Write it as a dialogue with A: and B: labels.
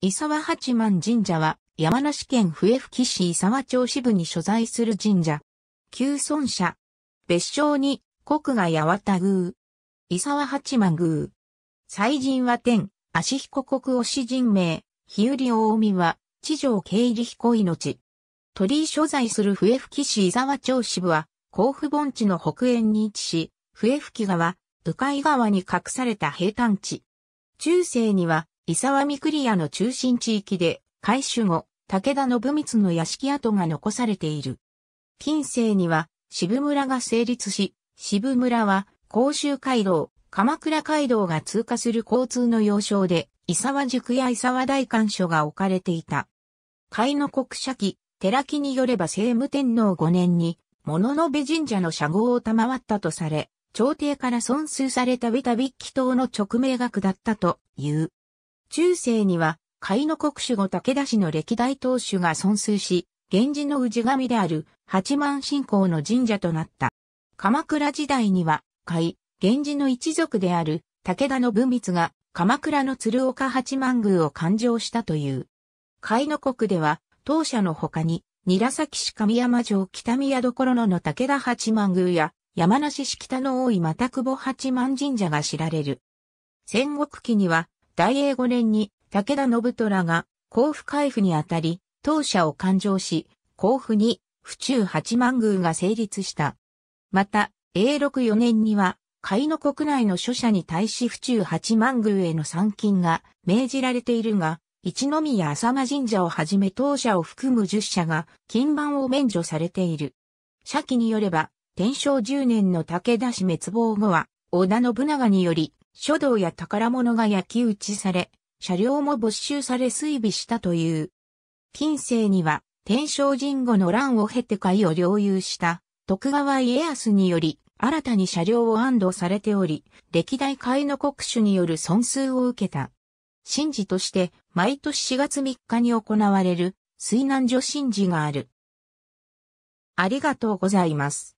A: 伊沢八幡神社は山梨県笛吹市伊沢町支部に所在する神社。旧村社。別称に国が八幡宮。伊沢八幡宮。祭神は天、足彦国推し人名、日売大海は、地上刑事彦命。鳥居所在する笛吹市伊沢町支部は、甲府盆地の北縁に位置し、笛吹川、鵜飼川に隠された平坦地。中世には、伊沢栗屋の中心地域で、改修後、武田信光の屋敷跡が残されている。近世には、渋村が成立し、渋村は、甲州街道、鎌倉街道が通過する交通の要衝で、伊沢塾や伊沢大官所が置かれていた。海の国社記、寺木によれば聖武天皇5年に、物の部神社の社号を賜ったとされ、朝廷から損数されたタビッキ島の勅命が下ったという。中世には、甲斐の国主後武田氏の歴代当主が存数し、源氏の氏神である八幡信仰の神社となった。鎌倉時代には、甲斐、源氏の一族である武田の文光が鎌倉の鶴岡八幡宮を勘定したという。甲斐の国では、当社の他に、韮崎市上山城北宮所の武田八幡宮や、山梨市北の大井又久保八幡神社が知られる。戦国期には、大英5年に武田信虎が甲府海府にあたり、当社を勘定し、甲府に府中八幡宮が成立した。また、永禄4年には、海の国内の諸社に対し府中八幡宮への参勤が命じられているが、一宮浅間神社をはじめ当社を含む十社が金番を免除されている。社記によれば、天正10年の武田氏滅亡後は、織田信長により、書道や宝物が焼き打ちされ、車両も没収され追尾したという。近世には、天正神後の乱を経て海を領有した徳川家康により、新たに車両を安堵されており、歴代海の国主による損数を受けた。神事として、毎年4月3日に行われる、水難所神事がある。ありがとうございます。